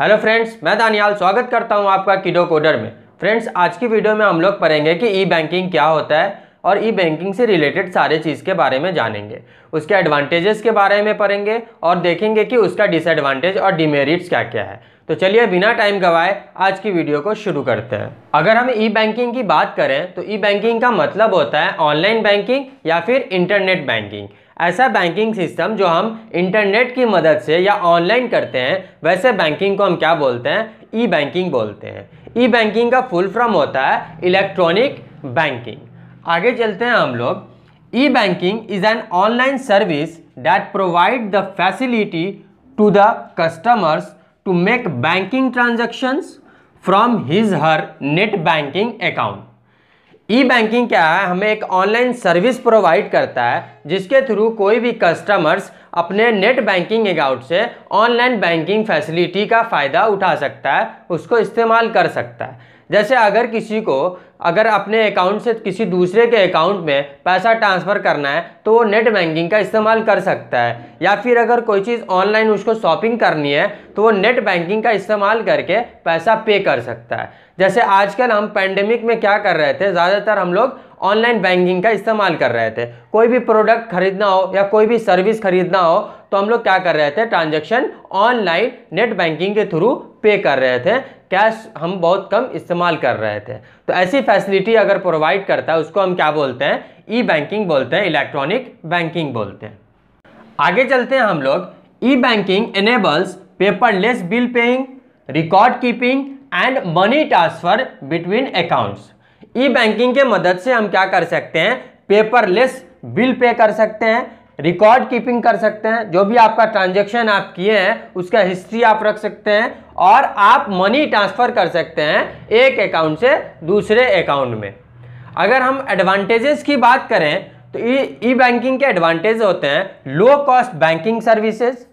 hello friends मैं दानियाल स्वागत करता हूं आपका किडो कोडर में फ्रेंड्स आज की वीडियो में हम लोग पढ़ेंगे कि ई बैंकिंग क्या होता है और ई बैंकिंग से रिलेटेड सारे चीज़ के बारे में जानेंगे उसके एडवांटेजेस के बारे में पढ़ेंगे और देखेंगे कि उसका डिसएडवांटेज और डिमेरिट्स क्या क्या है तो चलिए बिना टाइम गवाए आज की वीडियो को शुरू करते हैं अगर हम ई बैंकिंग की बात करें तो ई बैंकिंग का मतलब होता है ऑनलाइन बैंकिंग या फिर इंटरनेट बैंकिंग ऐसा बैंकिंग सिस्टम जो हम इंटरनेट की मदद से या ऑनलाइन करते हैं वैसे बैंकिंग को हम क्या बोलते हैं ई बैंकिंग बोलते हैं ई बैंकिंग का फुल फॉर्म होता है इलेक्ट्रॉनिक बैंकिंग आगे चलते हैं हम लोग E banking is an online service that provide the facility to the customers to make banking transactions from his her net banking account E banking क्या है हमें एक ऑनलाइन सर्विस प्रोवाइड करता है जिसके थ्रू कोई भी कस्टमर्स अपने नेट बैंकिंग अकाउंट से ऑनलाइन बैंकिंग फैसिलिटी का फ़ायदा उठा सकता है उसको इस्तेमाल कर सकता है जैसे अगर किसी को अगर अपने अकाउंट से किसी दूसरे के अकाउंट में पैसा ट्रांसफ़र करना है तो वो नेट बैंकिंग का इस्तेमाल कर सकता है या फिर अगर कोई चीज़ ऑनलाइन उसको शॉपिंग करनी है तो वो नेट बैंकिंग का इस्तेमाल करके पैसा पे कर सकता है जैसे आजकल हम पैंडेमिक में क्या कर रहे थे ज़्यादातर हम लोग ऑनलाइन बैंकिंग का इस्तेमाल कर रहे थे कोई भी प्रोडक्ट खरीदना हो या कोई भी सर्विस खरीदना हो तो हम लोग क्या कर रहे थे ट्रांजेक्शन ऑनलाइन नेट बैंकिंग के थ्रू पे कर रहे थे कैश हम बहुत कम इस्तेमाल कर रहे थे तो ऐसी फैसिलिटी अगर प्रोवाइड करता है उसको हम क्या बोलते हैं ई बैंकिंग बोलते हैं इलेक्ट्रॉनिक बैंकिंग बोलते हैं आगे चलते हैं हम लोग E banking enables paperless bill paying record keeping and money transfer between accounts E banking के मदद से हम क्या कर सकते हैं पेपरलेस बिल पे कर सकते हैं रिकॉर्ड कीपिंग कर सकते हैं जो भी आपका ट्रांजेक्शन आप किए हैं उसका हिस्ट्री आप रख सकते हैं और आप मनी ट्रांसफ़र कर सकते हैं एक अकाउंट से दूसरे अकाउंट में अगर हम एडवांटेजेस की बात करें तो ई बैंकिंग के एडवांटेज होते हैं लो कॉस्ट बैंकिंग सर्विसेज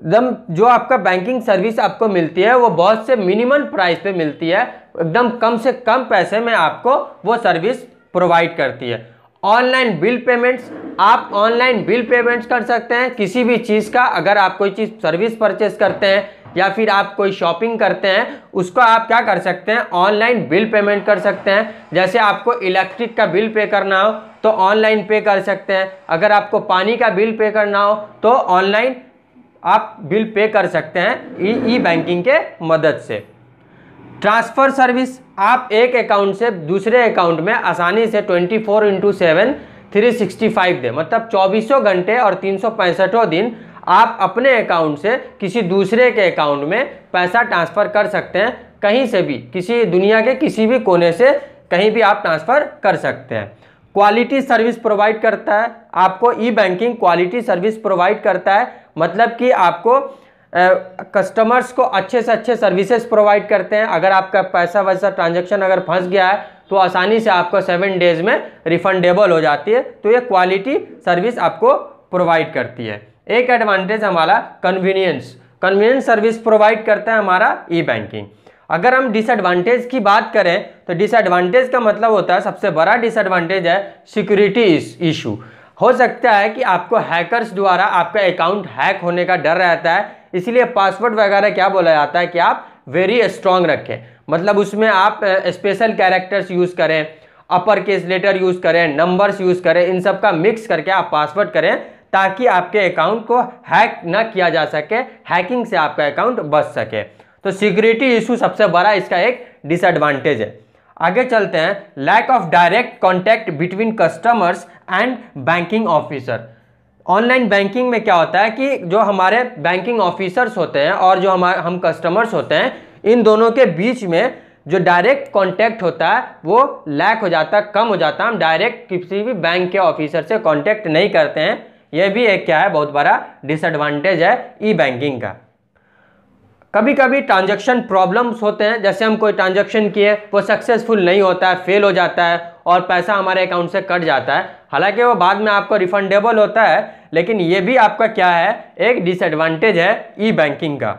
एकदम जो आपका बैंकिंग सर्विस आपको मिलती है वो बहुत से मिनिमम प्राइस पे मिलती है एकदम कम से कम पैसे में आपको वो सर्विस प्रोवाइड करती है ऑनलाइन बिल पेमेंट्स आप ऑनलाइन बिल पेमेंट्स कर सकते हैं किसी भी चीज़ का अगर आप कोई चीज़ सर्विस परचेस करते हैं या फिर आप कोई शॉपिंग करते हैं उसको आप क्या कर सकते हैं ऑनलाइन बिल पेमेंट कर सकते हैं जैसे आपको इलेक्ट्रिक का बिल पे करना हो तो ऑनलाइन पे कर सकते हैं अगर आपको पानी का बिल पे करना हो तो ऑनलाइन आप बिल पे कर सकते हैं ई बैंकिंग के मदद से ट्रांसफ़र सर्विस आप एक अकाउंट से दूसरे अकाउंट में आसानी से twenty four into seven three sixty five day मतलब चौबीसों घंटे और तीन सौ पैंसठों दिन आप अपने अकाउंट से किसी दूसरे के अकाउंट में पैसा ट्रांसफ़र कर सकते हैं कहीं से भी किसी दुनिया के किसी भी कोने से कहीं भी आप ट्रांसफ़र कर सकते हैं क्वालिटी सर्विस प्रोवाइड करता है आपको E banking quality service provide करता है मतलब कि आपको कस्टमर्स को अच्छे से अच्छे सर्विसेज प्रोवाइड करते हैं अगर आपका पैसा वैसा ट्रांजेक्शन अगर फंस गया है तो आसानी से आपको सेवन डेज में रिफंडेबल हो जाती है तो ये क्वालिटी सर्विस आपको प्रोवाइड करती है एक एडवांटेज हमारा कन्वीनियंस कन्वीनियंस सर्विस प्रोवाइड करता है हमारा ई बैंकिंग अगर हम डिसएडवांटेज की बात करें तो डिसएडवांटेज का मतलब होता है सबसे बड़ा डिसएडवांटेज है सिक्योरिटी इशू हो सकता है कि आपको हैकर्स द्वारा आपका अकाउंट हैक होने का डर रहता है इसीलिए पासवर्ड वगैरह क्या बोला जाता है कि आप वेरी स्ट्रांग रखें मतलब उसमें आप स्पेशल कैरेक्टर्स यूज़ करें अपर केस लेटर यूज़ करें नंबर्स यूज़ करें इन सब का मिक्स करके आप पासवर्ड करें ताकि आपके अकाउंट को हैक ना किया जा सके हैकिंग से आपका अकाउंट बच सके तो सिक्योरिटी इशू सबसे बड़ा इसका एक डिसएडवांटेज है आगे चलते हैं lack of direct contact between customers and banking officer online banking में क्या होता है कि जो हमारे बैंकिंग ऑफिसर्स होते हैं और जो हमारे हम कस्टमर्स होते हैं इन दोनों के बीच में जो डायरेक्ट कांटेक्ट होता है वो लैक हो जाता है कम हो जाता है हम डायरेक्ट किसी भी बैंक के ऑफिसर से कांटेक्ट नहीं करते हैं ये भी एक क्या है बहुत बड़ा डिसएडवांटेज है ई बैंकिंग का कभी कभी ट्रांजैक्शन प्रॉब्लम्स होते हैं जैसे हम कोई ट्रांजैक्शन किए वो सक्सेसफुल नहीं होता है फेल हो जाता है और पैसा हमारे अकाउंट से कट जाता है हालांकि वो बाद में आपको रिफंडेबल होता है लेकिन ये भी आपका क्या है एक डिसएडवांटेज है ई बैंकिंग का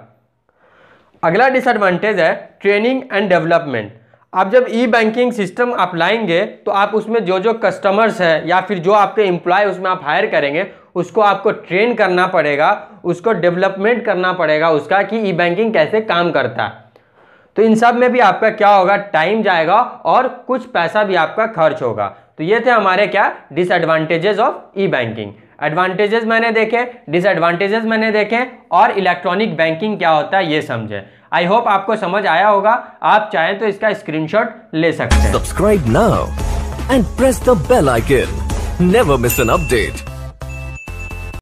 अगला डिसएडवांटेज है ट्रेनिंग एंड डेवलपमेंट आप जब ई बैंकिंग सिस्टम आप लाएंगे तो आप उसमें जो जो कस्टमर्स हैं या फिर जो आपके एम्प्लॉय उसमें आप हायर करेंगे उसको आपको ट्रेन करना पड़ेगा उसको डेवलपमेंट करना पड़ेगा उसका कि ई बैंकिंग कैसे काम करता है तो इन सब में भी आपका क्या होगा टाइम जाएगा और कुछ पैसा भी आपका खर्च होगा तो ये थे हमारे क्या disadvantages of E banking advantages मैंने देखे डिसएडवांटेजेस मैंने देखे और इलेक्ट्रॉनिक बैंकिंग क्या होता है ये समझे आई होप आपको समझ आया होगा आप चाहें तो इसका स्क्रीनशॉट ले सकते हैं subscribe now and press the bell icon never miss an update